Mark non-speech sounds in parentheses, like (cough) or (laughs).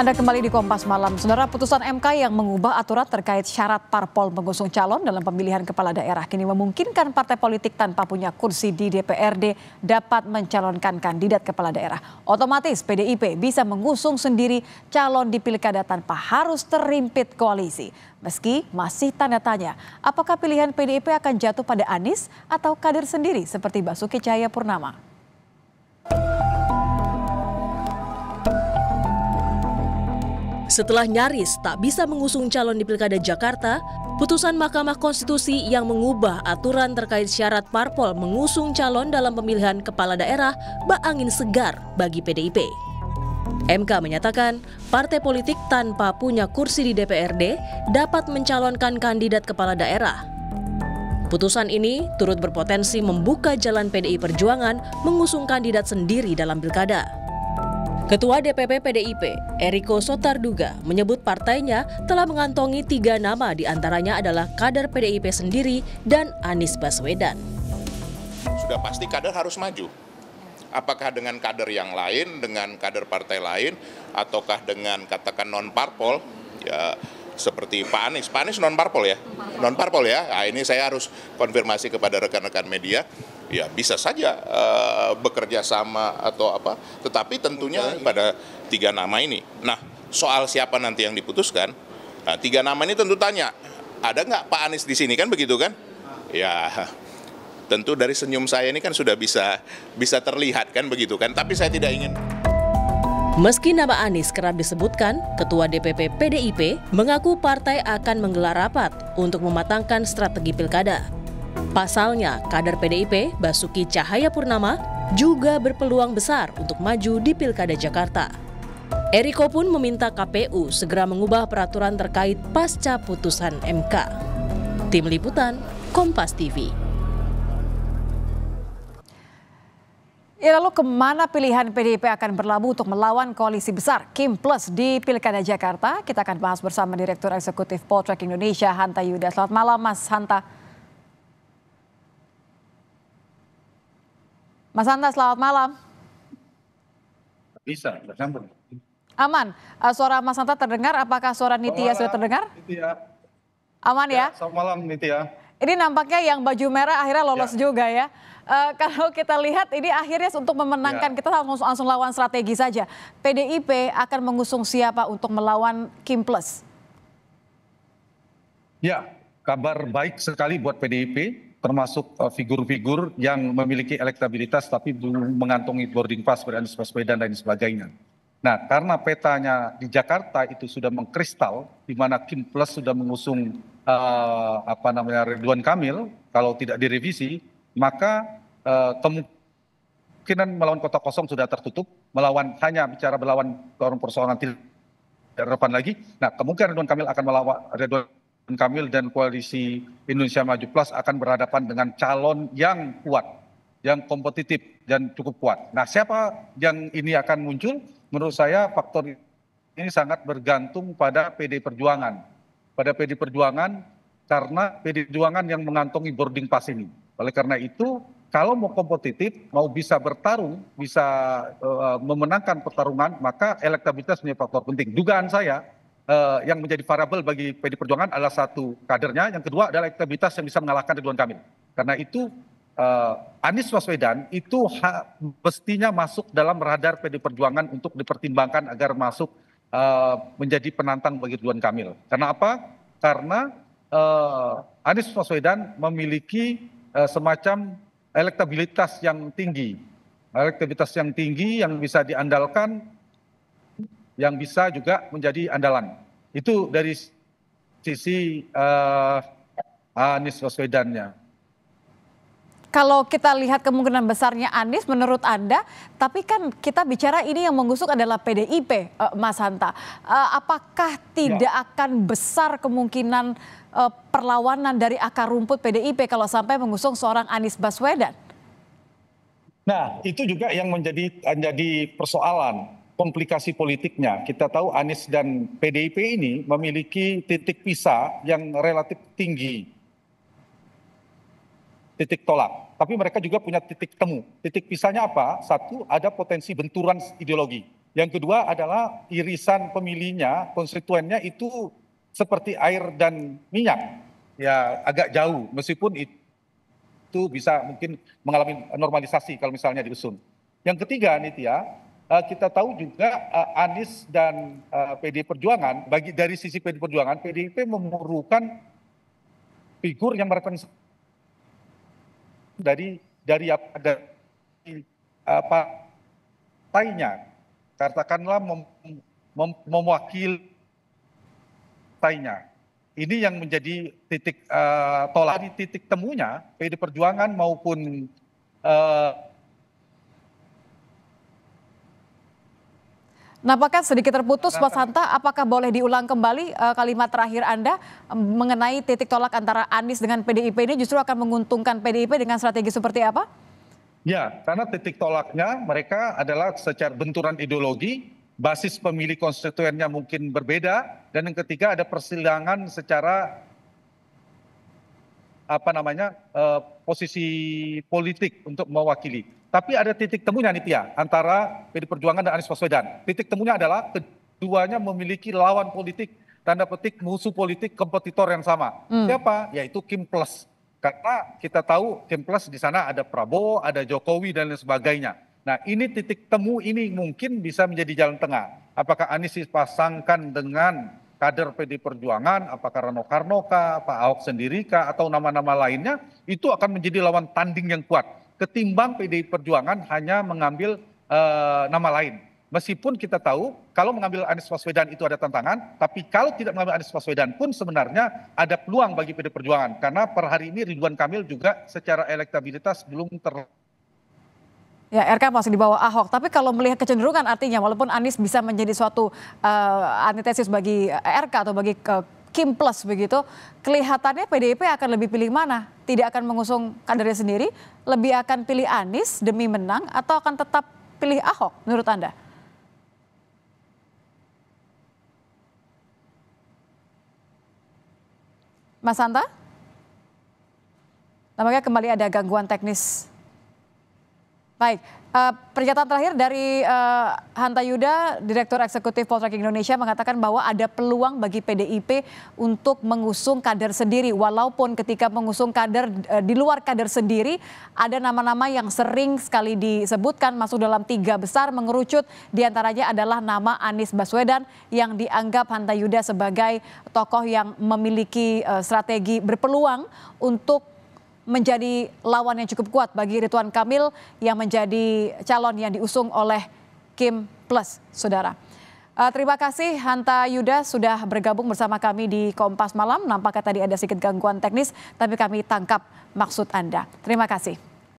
Anda kembali di Kompas Malam. Saudara putusan MK yang mengubah aturan terkait syarat parpol mengusung calon dalam pemilihan kepala daerah kini memungkinkan partai politik tanpa punya kursi di DPRD dapat mencalonkan kandidat kepala daerah. Otomatis PDIP bisa mengusung sendiri calon di pilkada tanpa harus terimpit koalisi. Meski masih tanda tanya, apakah pilihan PDIP akan jatuh pada Anies atau kader sendiri seperti Basuki Cahaya Purnama? Setelah nyaris tak bisa mengusung calon di Pilkada Jakarta, putusan Mahkamah Konstitusi yang mengubah aturan terkait syarat parpol mengusung calon dalam pemilihan kepala daerah bak angin segar bagi PDIP. MK menyatakan, partai politik tanpa punya kursi di DPRD dapat mencalonkan kandidat kepala daerah. Putusan ini turut berpotensi membuka jalan PDI Perjuangan mengusung kandidat sendiri dalam pilkada. Ketua DPP PDIP, Eriko Sotarduga, menyebut partainya telah mengantongi tiga nama diantaranya adalah kader PDIP sendiri dan Anies Baswedan. Sudah pasti kader harus maju. Apakah dengan kader yang lain, dengan kader partai lain, ataukah dengan katakan non-parpol, ya seperti Pak Anies. Pak Anies non-parpol ya? Non-parpol ya? Nah, ini saya harus konfirmasi kepada rekan-rekan media ya bisa saja uh, bekerja sama atau apa. Tetapi tentunya pada tiga nama ini. Nah, soal siapa nanti yang diputuskan, nah, tiga nama ini tentu tanya, ada nggak Pak Anies di sini kan begitu kan? Ya, tentu dari senyum saya ini kan sudah bisa bisa terlihat kan begitu kan. Tapi saya tidak ingin. Meski nama Anies kerap disebutkan, Ketua DPP PDIP mengaku partai akan menggelar rapat untuk mematangkan strategi pilkada. Pasalnya, kader PDIP, Basuki Cahaya Purnama, juga berpeluang besar untuk maju di Pilkada Jakarta. Eriko pun meminta KPU segera mengubah peraturan terkait pasca putusan MK. Tim Liputan, Kompas TV. Ya, lalu kemana pilihan PDIP akan berlabuh untuk melawan koalisi besar Kim Plus di Pilkada Jakarta? Kita akan bahas bersama Direktur Eksekutif Poltrek Indonesia, Hanta Yuda. Selamat malam, Mas Hanta. Mas Anta, selamat malam. Bisa, tersambung. Aman, uh, suara Mas Anta terdengar, apakah suara Nitya sudah terdengar? Nitya. Aman ya? ya? Selamat malam Nitya. Ini nampaknya yang baju merah akhirnya lolos ya. juga ya. Uh, (laughs) kalau kita lihat ini akhirnya untuk memenangkan, ya. kita langsung, langsung lawan strategi saja. PDIP akan mengusung siapa untuk melawan Kim Plus? Ya, kabar baik sekali buat PDIP termasuk eh, figur-figur yang memiliki elektabilitas tapi belum mengantongi boarding pass dari Anies Baswedan dan sebagainya. Nah, karena petanya di Jakarta itu sudah mengkristal, di mana Kim Plus sudah mengusung uh, apa namanya Ridwan Kamil, kalau tidak direvisi, maka uh, kemungkinan melawan kota kosong sudah tertutup, melawan hanya bicara melawan persoalan tidak relevan lagi. Nah, kemungkinan Ridwan Kamil akan melawan Ridwan Kamil dan koalisi Indonesia Maju Plus akan berhadapan dengan calon yang kuat, yang kompetitif dan cukup kuat. Nah, siapa yang ini akan muncul? Menurut saya faktor ini sangat bergantung pada PD Perjuangan. Pada PD Perjuangan karena PD Perjuangan yang mengantongi boarding pass ini. Oleh karena itu, kalau mau kompetitif, mau bisa bertarung, bisa uh, memenangkan pertarungan, maka elektabilitas menjadi faktor penting. Dugaan saya, uh, yang menjadi variabel bagi PD Perjuangan adalah satu kadernya, yang kedua adalah elektabilitas yang bisa mengalahkan Ridwan Kamil. Karena itu uh, Anies Waswedan itu ha, mestinya masuk dalam radar PD Perjuangan untuk dipertimbangkan agar masuk uh, menjadi penantang bagi Ridwan Kamil. Karena apa? Karena uh, Anies Waswedan memiliki uh, semacam elektabilitas yang tinggi, elektabilitas yang tinggi yang bisa diandalkan yang bisa juga menjadi andalan. Itu dari sisi uh, Anies Baswedannya. Kalau kita lihat kemungkinan besarnya Anies menurut Anda, tapi kan kita bicara ini yang mengusung adalah PDIP, uh, eh, Mas Hanta. Uh, apakah ya. tidak ya. akan besar kemungkinan uh, perlawanan dari akar rumput PDIP kalau sampai mengusung seorang Anies Baswedan? Nah, itu juga yang menjadi menjadi persoalan komplikasi politiknya. Kita tahu Anies dan PDIP ini memiliki titik pisah yang relatif tinggi. Titik tolak. Tapi mereka juga punya titik temu. Titik pisahnya apa? Satu, ada potensi benturan ideologi. Yang kedua adalah irisan pemilihnya, konstituennya itu seperti air dan minyak. Ya agak jauh, meskipun itu bisa mungkin mengalami normalisasi kalau misalnya diusung. Yang ketiga, Nitya, Eh, kita tahu juga uh, Anies dan uh, eh, PD Perjuangan bagi dari sisi PD Perjuangan PDIP memerlukan figur yang mereka dari dari apa dari uh, partainya katakanlah mem, mem, mewakili partainya ini yang menjadi titik uh, tolak di titik temunya PD Perjuangan maupun Nampaknya sedikit terputus, Pak Santa. Apakah boleh diulang kembali uh, kalimat terakhir Anda mengenai titik tolak antara Anies dengan PDIP ini justru akan menguntungkan PDIP dengan strategi seperti apa? Ya, karena titik tolaknya mereka adalah secara benturan ideologi, basis pemilih konstituennya mungkin berbeda, dan yang ketiga ada persilangan secara apa namanya eh, posisi politik untuk mewakili. Tapi ada titik temunya nih Tia antara PD Perjuangan dan Anies Baswedan. Titik temunya adalah keduanya memiliki lawan politik tanda petik musuh politik kompetitor yang sama. Hmm. Siapa? Yaitu Kim Plus. Karena kita tahu Kim Plus di sana ada Prabowo, ada Jokowi dan lain sebagainya. Nah, ini titik temu ini mungkin bisa menjadi jalan tengah. Apakah Anies dipasangkan dengan kader PD Perjuangan, apakah Rano Karno kah, Pak Ahok sendiri atau nama-nama lainnya, itu akan menjadi lawan tanding yang kuat. Ketimbang PD Perjuangan hanya mengambil uh, nama lain. Meskipun kita tahu kalau mengambil Anies Baswedan itu ada tantangan, tapi kalau tidak mengambil Anies Baswedan pun sebenarnya ada peluang bagi PD Perjuangan. Karena per hari ini Ridwan Kamil juga secara elektabilitas belum ter Ya, RK masih di bawah Ahok. Tapi kalau melihat kecenderungan artinya walaupun Anies bisa menjadi suatu uh, eh, antitesis bagi eh, RK atau bagi uh, Kim Plus begitu, kelihatannya PDIP akan lebih pilih mana? Tidak akan mengusung kadernya sendiri, lebih akan pilih Anies demi menang atau akan tetap pilih Ahok menurut Anda? Mas Santa? Namanya kembali ada gangguan teknis Baik, uh, pernyataan terakhir dari uh, Hanta Yuda, Direktur Eksekutif Poltrek Indonesia mengatakan bahwa ada peluang bagi PDIP untuk mengusung kader sendiri. Walaupun ketika mengusung kader uh, di luar kader sendiri, ada nama-nama yang sering sekali disebutkan masuk dalam tiga besar mengerucut. Di antaranya adalah nama Anies Baswedan yang dianggap Hanta Yuda sebagai tokoh yang memiliki uh, strategi berpeluang untuk menjadi lawan yang cukup kuat bagi Ridwan Kamil yang menjadi calon yang diusung oleh Kim Plus, saudara. Uh, terima kasih Hanta Yuda sudah bergabung bersama kami di Kompas Malam. Nampaknya tadi ada sedikit gangguan teknis, tapi kami tangkap maksud Anda. Terima kasih.